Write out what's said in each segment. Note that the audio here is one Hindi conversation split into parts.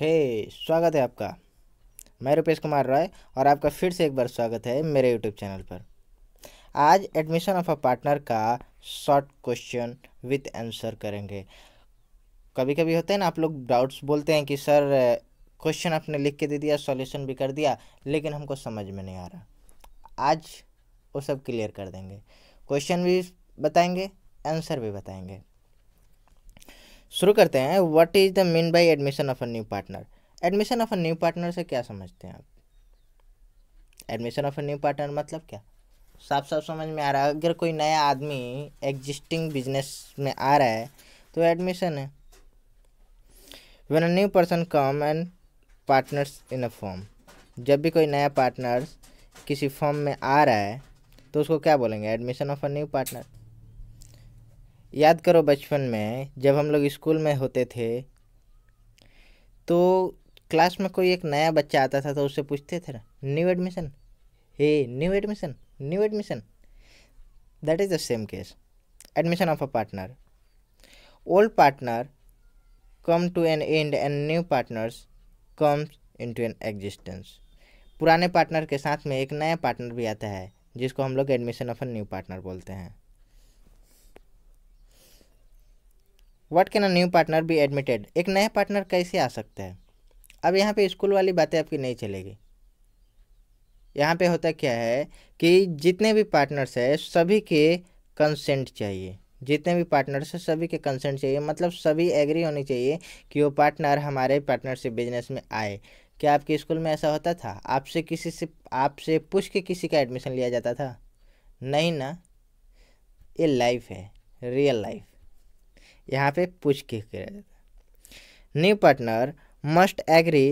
हे hey, स्वागत है आपका मैं रुपेश कुमार रॉय और आपका फिर से एक बार स्वागत है मेरे यूट्यूब चैनल पर आज एडमिशन ऑफ अ पार्टनर का शॉर्ट क्वेश्चन विथ आंसर करेंगे कभी कभी होते हैं ना आप लोग डाउट्स बोलते हैं कि सर क्वेश्चन आपने लिख के दे दिया सॉल्यूशन भी कर दिया लेकिन हमको समझ में नहीं आ रहा आज वो सब क्लियर कर देंगे क्वेश्चन भी बताएंगे आंसर भी बताएंगे शुरू करते हैं what is the mean by admission of a new partner admission of a new partner से क्या समझते हैं आप admission of a new partner मतलब क्या साफ साफ समझ में आ रहा है अगर कोई नया आदमी एग्जिस्टिंग बिजनेस में आ रहा है तो एडमिशन है when a new person come and partners in a firm जब भी कोई नया पार्टनर किसी फॉर्म में आ रहा है तो उसको क्या बोलेंगे admission of a new partner याद करो बचपन में जब हम लोग स्कूल में होते थे तो क्लास में कोई एक नया बच्चा आता था तो उससे पूछते थे ना न्यू एडमिशन हे new admission new admission that is the same case admission of a partner old partner come to an end end new partners comes to an existence पुराने पार्टनर के साथ में एक नया पार्टनर भी आता है जिसको हम लोग admission of a new partner बोलते हैं what can a new partner be admitted एक नए पार्टनर कैसे आ सकता है अब यहाँ पे स्कूल वाली बातें आपकी नहीं चलेगी यहाँ पे होता क्या है कि जितने भी पार्टनर्स है सभी के कंसेंट चाहिए जितने भी पार्टनर्स हैं सभी के कंसेंट चाहिए मतलब सभी एग्री होनी चाहिए कि वो पार्टनर हमारे पार्टनरशिप बिजनेस में आए क्या आपके स्कूल में ऐसा होता था आपसे किसी से आपसे पूछ के किसी का एडमिशन लिया जाता था नहीं ना ये लाइफ है रियल लाइफ यहाँ पे पूछ के किया जाता new partner must agree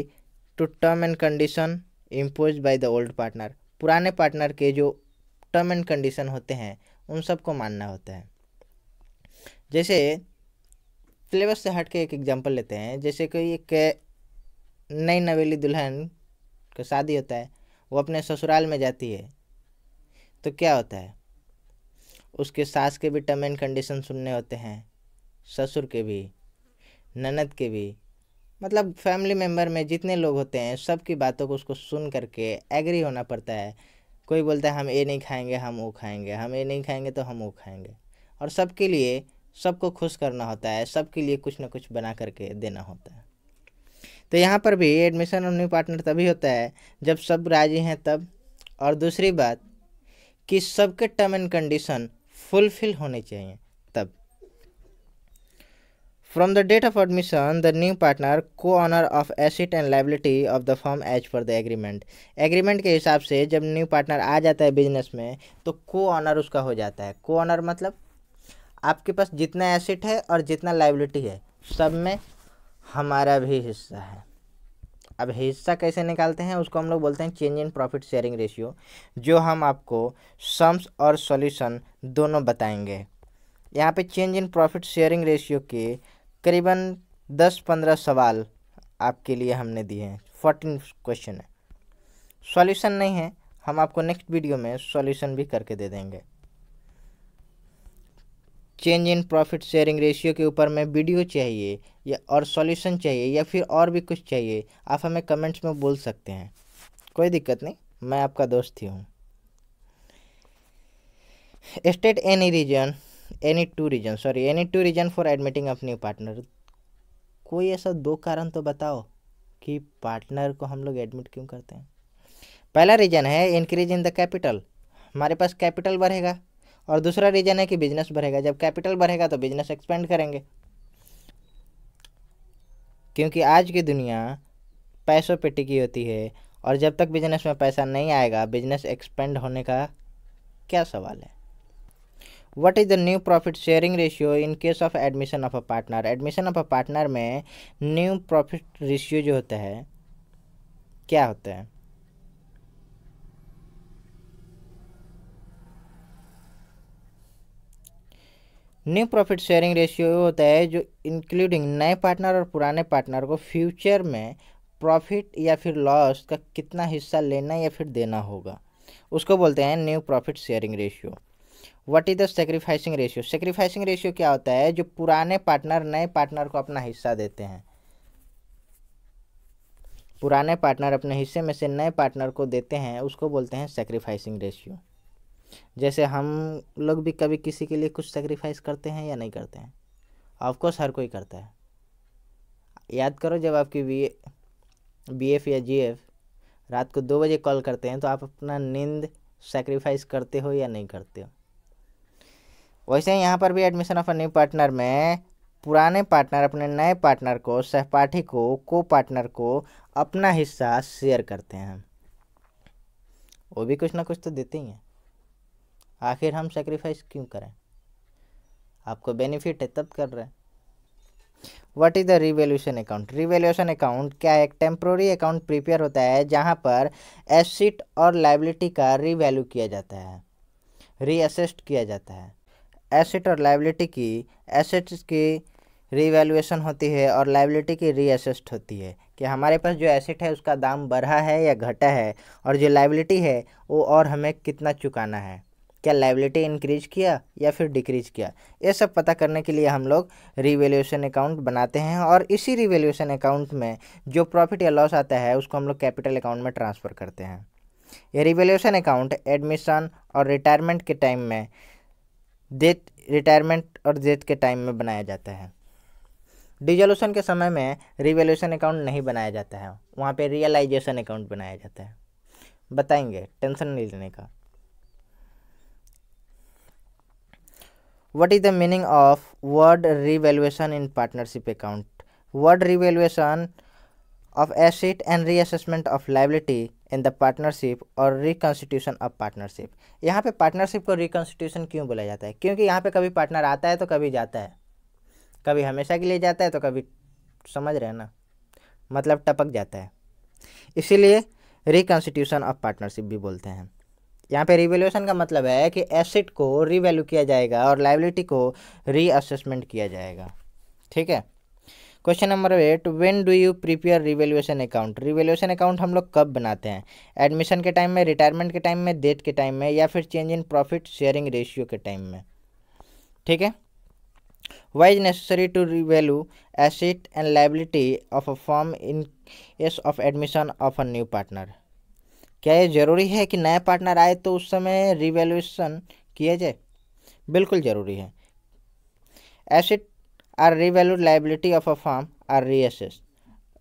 to term and condition impose by the old partner पुराने पार्टनर के जो टर्म एंड कंडीशन होते हैं उन सबको मानना होता है जैसे सिलेबस से हट के एक एग्जांपल लेते हैं जैसे कोई एक नई नवेली दुल्हन का शादी होता है वो अपने ससुराल में जाती है तो क्या होता है उसके सास के भी टर्म एंड कंडीशन सुनने होते हैं ससुर के भी ननद के भी मतलब फैमिली मेम्बर में जितने लोग होते हैं सबकी बातों को उसको सुन करके एग्री होना पड़ता है कोई बोलता है हम ये नहीं खाएंगे हम वो खाएंगे हम ये नहीं खाएंगे तो हम वो खाएंगे और सबके लिए सबको खुश करना होता है सबके लिए कुछ ना कुछ बना करके देना होता है तो यहाँ पर भी एडमिशन और न्यू पार्टनर तभी होता है जब सब राजी हैं तब और दूसरी बात कि सबके टर्म एंड कंडीशन फुलफिल होने चाहिए From the date of admission, the new partner co-owner of asset and liability of the firm as per the agreement. Agreement के हिसाब से जब न्यू पार्टनर आ जाता है बिजनेस में तो co-owner उसका हो जाता है co-owner मतलब आपके पास जितना एसेट है और जितना लाइबिलिटी है सब में हमारा भी हिस्सा है अब हिस्सा कैसे निकालते हैं उसको हम लोग बोलते हैं change in profit sharing ratio जो हम आपको सम्स और सॉल्यूशन दोनों बताएंगे यहाँ पे change in profit sharing ratio के करीबन दस पंद्रह सवाल आपके लिए हमने दिए हैं फोर्टीन क्वेश्चन है सॉल्यूशन नहीं है हम आपको नेक्स्ट वीडियो में सॉल्यूशन भी करके दे देंगे change in profit sharing ratio के ऊपर में वीडियो चाहिए या और सॉल्यूशन चाहिए या फिर और भी कुछ चाहिए आप हमें कमेंट्स में बोल सकते हैं कोई दिक्कत नहीं मैं आपका दोस्त ही हूँ state any reason any two reason sorry any two reason for admitting of new partner कोई ऐसा दो कारण तो बताओ कि पार्टनर को हम लोग एडमिट क्यों करते हैं पहला रीजन है इंक्रीज इन द कैपिटल हमारे पास कैपिटल बढ़ेगा और दूसरा रीजन है कि बिजनेस बढ़ेगा जब कैपिटल बढ़ेगा तो बिजनेस एक्सपेंड करेंगे क्योंकि आज की दुनिया पैसों पे टिकी होती है और जब तक बिजनेस में पैसा नहीं आएगा बिजनेस एक्सपेंड होने का क्या सवाल है what is the new profit sharing ratio in case of admission of a partner admission of a partner में न्यू प्रॉफिट रेशियो जो होता है क्या होता है न्यू प्रॉफिट शेयरिंग रेशियो होता है जो इंक्लूडिंग नए पार्टनर और पुराने पार्टनर को फ्यूचर में प्रॉफिट या फिर लॉस का कितना हिस्सा लेना या फिर देना होगा उसको बोलते हैं new profit sharing ratio what is the sacrificing ratio sacrificing ratio क्या होता है जो पुराने पार्टनर नए पार्टनर को अपना हिस्सा देते हैं पुराने पार्टनर अपने हिस्से में से नए पार्टनर को देते हैं उसको बोलते हैं सेक्रीफाइसिंग रेशियो जैसे हम लोग भी कभी किसी के लिए कुछ सेक्रीफाइस करते हैं या नहीं करते हैं ऑफकोर्स हर कोई करता है याद करो जब आपकी बी बी एफ या जी एफ रात को दो बजे कॉल करते हैं तो आप अपना नींद सेक्रीफाइस करते हो या नहीं करते हो वैसे ही यहाँ पर भी admission of a new partner में पुराने पार्टनर अपने नए पार्टनर को सहपाठी को को पार्टनर को अपना हिस्सा शेयर करते हैं वो भी कुछ ना कुछ तो देते ही हैं आखिर हम सेक्रीफाइस क्यों करें आपको बेनिफिट है तब कर रहे हैं what is the revaluation account revaluation account क्या एक टेम्प्रोरी अकाउंट प्रिपेयर होता है जहाँ पर एसिट और लाइबिलिटी का रिवेल्यू किया जाता है रीअसेस्ट किया जाता है एसेट और लाइबिलिटी की एसेट्स की रीवैल्यूएशन होती है और लाइबिलिटी की रीअसेस्ट होती है कि हमारे पास जो एसेट है उसका दाम बढ़ा है या घटा है और जो लाइबिलिटी है वो और हमें कितना चुकाना है क्या लाइबिलिटी इंक्रीज किया या फिर डिक्रीज किया ये सब पता करने के लिए हम लोग रिवेल्यूशन अकाउंट बनाते हैं और इसी रिवेल्यूशन अकाउंट में जो प्रॉफिट या लॉस आता है उसको हम लोग कैपिटल अकाउंट में ट्रांसफ़र करते हैं ये रिवेल्यूशन अकाउंट एडमिशन और रिटायरमेंट के टाइम में डेथ रिटायरमेंट और डेथ के टाइम में बनाया जाता है डिजोल्यूशन के समय में रिवेल्यूशन अकाउंट नहीं बनाया जाता है वहाँ पे रियलाइजेशन अकाउंट बनाया जाता है बताएंगे टेंशन नहीं लेने का what is the meaning of word revaluation in partnership account word revaluation of asset and reassessment of liability in the partnership और रिकॉन्स्टिट्यूशन ऑफ पार्टनरशिप यहाँ पे पार्टनरशिप को रिकॉन्स्टिट्यूशन क्यों बोला जाता है क्योंकि यहाँ पे कभी पार्टनर आता है तो कभी जाता है कभी हमेशा के लिए जाता है तो कभी समझ रहे हैं ना मतलब टपक जाता है इसीलिए रिकॉन्स्टिट्यूशन ऑफ पार्टनरशिप भी बोलते हैं यहाँ पे रिवेल्यूशन का मतलब है कि एसेट को रिवैल्यू किया जाएगा और लाइबिलिटी को रीअसेसमेंट किया जाएगा ठीक है question number eight when do you prepare revaluation account revaluation account हम लोग कब बनाते हैं एडमिशन के टाइम में रिटायरमेंट के टाइम में डेट के टाइम में या फिर change in profit sharing ratio के टाइम में ठीक है why is necessary to revalue asset and liability of a firm in case of admission of a new partner क्या ये ज़रूरी है कि नया पार्टनर आए तो उस समय रिवेल्युएशन किया जाए बिल्कुल ज़रूरी है asset or revalued liability of a firm are reassessed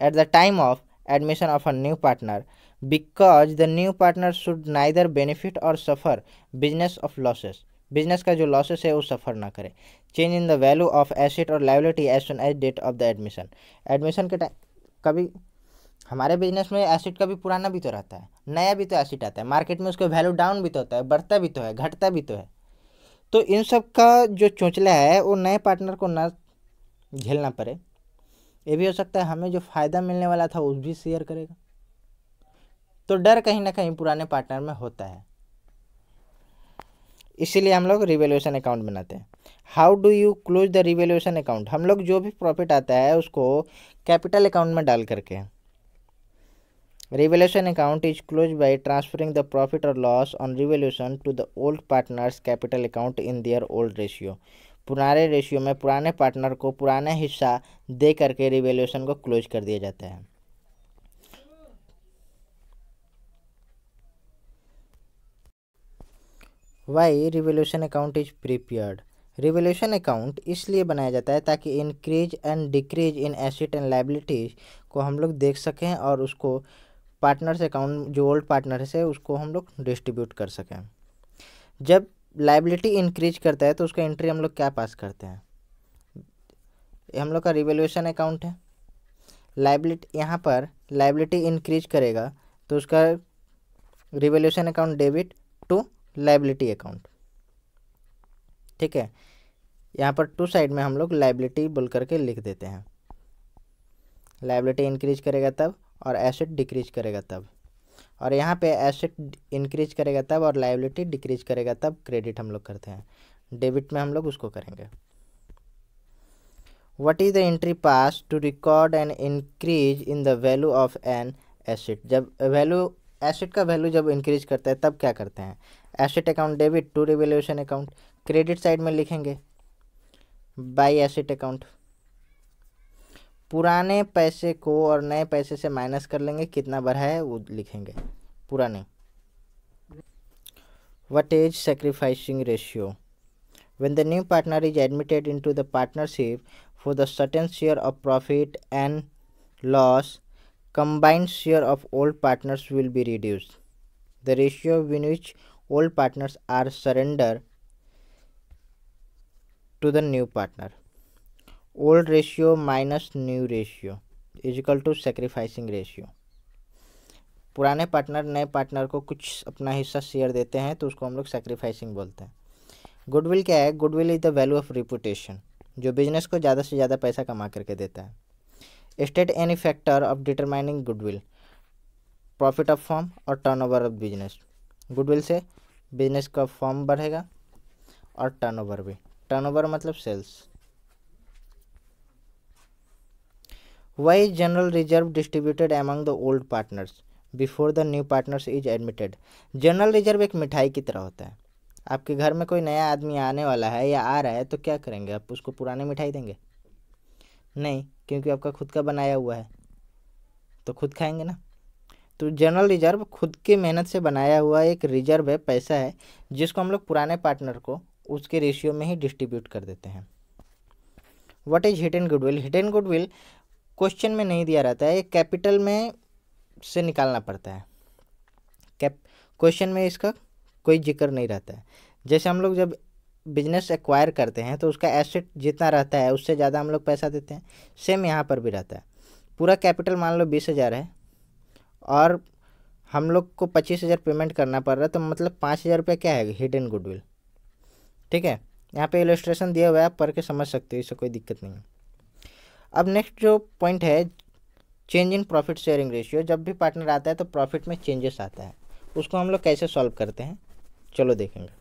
at the time of admission of a new partner because the new partner should neither benefit और suffer business of losses business का जो लॉसेस है वो सफ़र ना करे change in the value of asset और liability as soon as date of the admission admission के टाइम कभी हमारे बिजनेस में एसिड का भी पुराना भी तो रहता है नया भी तो एसिड आता है मार्केट में उसका वैल्यू डाउन भी तो होता है बढ़ता भी तो है घटता भी तो है तो इन सब का जो चोचला है वो नए पार्टनर को ना झेलना पड़े ये भी हो सकता है हमें जो फ़ायदा मिलने वाला था उस भी शेयर करेगा तो डर कहीं ना कहीं पुराने पार्टनर में होता है इसीलिए हम लोग रिवेल्यूशन अकाउंट बनाते हैं how do you close the revaluation account हम लोग जो भी प्रॉफिट आता है उसको कैपिटल अकाउंट में डाल करके revaluation account is close by transferring the profit और loss on revaluation to the old partners capital account in their old ratio पुराने रेशियो में पुराने पार्टनर को पुराना हिस्सा दे करके रिवेल्यूशन को क्लोज कर दिया जाता है why revaluation account is prepared revaluation account इसलिए बनाया जाता है ताकि increase and decrease in asset and liabilities को हम लोग देख सकें और उसको पार्टनर्स अकाउंट जो ओल्ड पार्टनर है उसको हम लोग डिस्ट्रीब्यूट कर सकें जब लाइबिलिटी इंक्रीज करता है तो उसका एंट्री हम लोग क्या पास करते हैं हम लोग का रिवेल्यूशन अकाउंट है लाइबिलिटी यहाँ पर लाइबिलिटी इंक्रीज करेगा तो उसका revaluation account debit to liability account ठीक है यहाँ पर टू साइड में हम लोग लाइबिलिटी बोल करके लिख देते हैं लाइबिलिटी इंक्रीज करेगा तब और एसेट डिक्रीज करेगा तब और यहाँ पे एसेट इंक्रीज करेगा तब और लाइबिलिटी डिक्रीज करेगा तब क्रेडिट हम लोग करते हैं डेबिट में हम लोग उसको करेंगे what is the entry pass to record an increase in the value of an asset जब वैल्यू एसेट का वैल्यू जब इंक्रीज करता है तब क्या करते हैं asset account debit to revaluation account credit side में लिखेंगे बाई एसेट अकाउंट पुराने पैसे को और नए पैसे से माइनस कर लेंगे कितना बढ़ा है वो लिखेंगे पुराने what is sacrificing ratio when the new partner is admitted into the partnership for the certain share of profit and loss combined share of old partners will be reduce the ratio in which old partners are surrender to the new partner old ratio minus new ratio equal to sacrificing ratio पुराने पार्टनर नए पार्टनर को कुछ अपना हिस्सा शेयर देते हैं तो उसको हम लोग सेक्रीफाइसिंग बोलते हैं गुडविल क्या है goodwill is the value of reputation जो बिजनेस को ज़्यादा से ज़्यादा पैसा कमा करके देता है state any factor of determining goodwill profit of firm और ओवर ऑफ बिजनेस गुडविल से बिजनेस का फॉर्म बढ़ेगा और टर्नओवर भी टर्नओवर मतलब sales why is general reserve distributed among the old partners before the new partners is admitted general reserve एक मिठाई की तरह होता है आपके घर में कोई नया आदमी आने वाला है या आ रहा है तो क्या करेंगे आप उसको पुराने मिठाई देंगे नहीं क्योंकि आपका खुद का बनाया हुआ है तो खुद खाएंगे ना तो जनरल रिजर्व खुद की मेहनत से बनाया हुआ एक रिजर्व है पैसा है जिसको हम लोग पुराने पार्टनर को उसके रेशियो में ही डिस्ट्रीब्यूट कर देते हैं what is hidden goodwill hidden goodwill question में नहीं दिया रहता है ये कैपिटल में से निकालना पड़ता है कैप क्वेश्चन में इसका कोई जिक्र नहीं रहता है जैसे हम लोग जब बिजनेस एक्वायर करते हैं तो उसका एसेट जितना रहता है उससे ज़्यादा हम लोग पैसा देते हैं सेम यहाँ पर भी रहता है पूरा कैपिटल मान लो बीस हज़ार है और हम लोग को पच्चीस हज़ार पेमेंट करना पड़ रहा है तो मतलब पाँच हज़ार रुपये क्या है हिडन गुडविल ठीक है यहाँ पे इलस्ट्रेशन दिया हुआ है आप पढ़ के समझ सकते हो इससे कोई दिक्कत नहीं है अब नेक्स्ट जो पॉइंट है change in profit sharing ratio जब भी पार्टनर आता है तो प्रॉफिट में चेंजेस आता है उसको हम लोग कैसे सॉल्व करते हैं चलो देखेंगे